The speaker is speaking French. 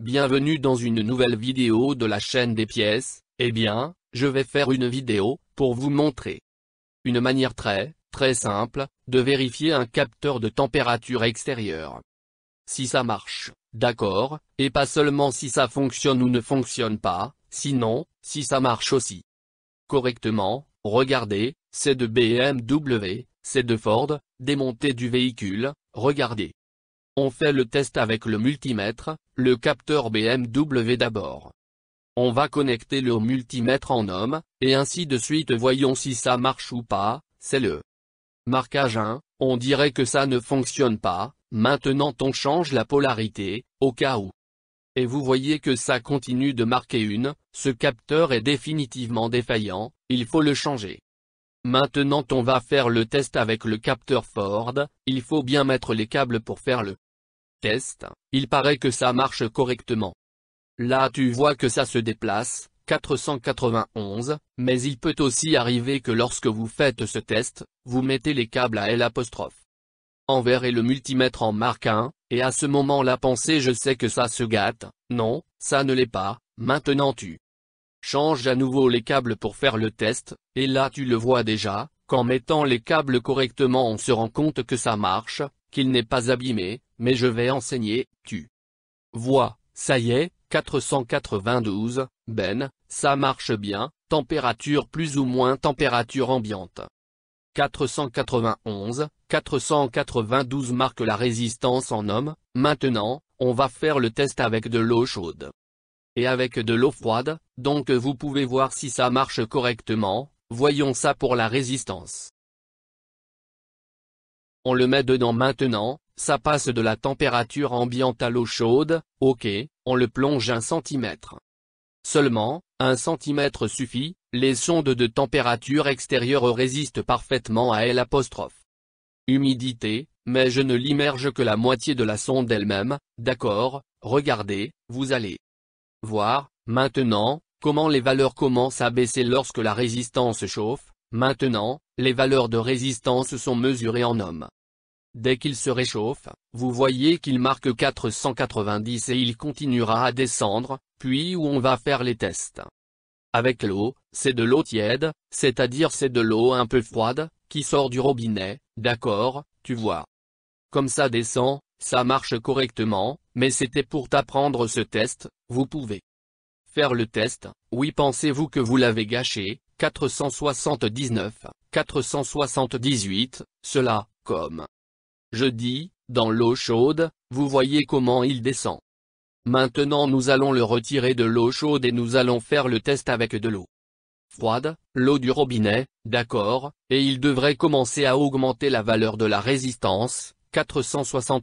Bienvenue dans une nouvelle vidéo de la chaîne des pièces, eh bien, je vais faire une vidéo, pour vous montrer une manière très, très simple, de vérifier un capteur de température extérieure. Si ça marche, d'accord, et pas seulement si ça fonctionne ou ne fonctionne pas, sinon, si ça marche aussi. Correctement, regardez, c'est de BMW, c'est de Ford, démonté du véhicule, regardez. On fait le test avec le multimètre, le capteur BMW d'abord. On va connecter le multimètre en homme, et ainsi de suite voyons si ça marche ou pas, c'est le marquage 1, on dirait que ça ne fonctionne pas, maintenant on change la polarité, au cas où. Et vous voyez que ça continue de marquer une, ce capteur est définitivement défaillant, il faut le changer. Maintenant on va faire le test avec le capteur Ford, il faut bien mettre les câbles pour faire le Test, il paraît que ça marche correctement. Là tu vois que ça se déplace, 491, mais il peut aussi arriver que lorsque vous faites ce test, vous mettez les câbles à L'. Envers et le multimètre en marque 1, et à ce moment la pensée je sais que ça se gâte, non, ça ne l'est pas, maintenant tu changes à nouveau les câbles pour faire le test, et là tu le vois déjà, qu'en mettant les câbles correctement on se rend compte que ça marche, qu'il n'est pas abîmé, mais je vais enseigner, tu vois, ça y est, 492, ben, ça marche bien, température plus ou moins température ambiante. 491, 492 marque la résistance en homme, maintenant, on va faire le test avec de l'eau chaude. Et avec de l'eau froide, donc vous pouvez voir si ça marche correctement, voyons ça pour la résistance. On le met dedans maintenant, ça passe de la température ambiante à l'eau chaude, ok, on le plonge un centimètre. Seulement, un centimètre suffit, les sondes de température extérieure résistent parfaitement à L'. Humidité, mais je ne l'immerge que la moitié de la sonde elle-même, d'accord, regardez, vous allez voir, maintenant, comment les valeurs commencent à baisser lorsque la résistance chauffe, maintenant, les valeurs de résistance sont mesurées en ohms. Dès qu'il se réchauffe, vous voyez qu'il marque 490 et il continuera à descendre, puis où on va faire les tests. Avec l'eau, c'est de l'eau tiède, c'est-à-dire c'est de l'eau un peu froide, qui sort du robinet, d'accord, tu vois. Comme ça descend, ça marche correctement, mais c'était pour t'apprendre ce test, vous pouvez faire le test, oui pensez-vous que vous l'avez gâché, 479, 478, cela, comme je dis, dans l'eau chaude, vous voyez comment il descend. Maintenant nous allons le retirer de l'eau chaude et nous allons faire le test avec de l'eau froide, l'eau du robinet, d'accord, et il devrait commencer à augmenter la valeur de la résistance, 462.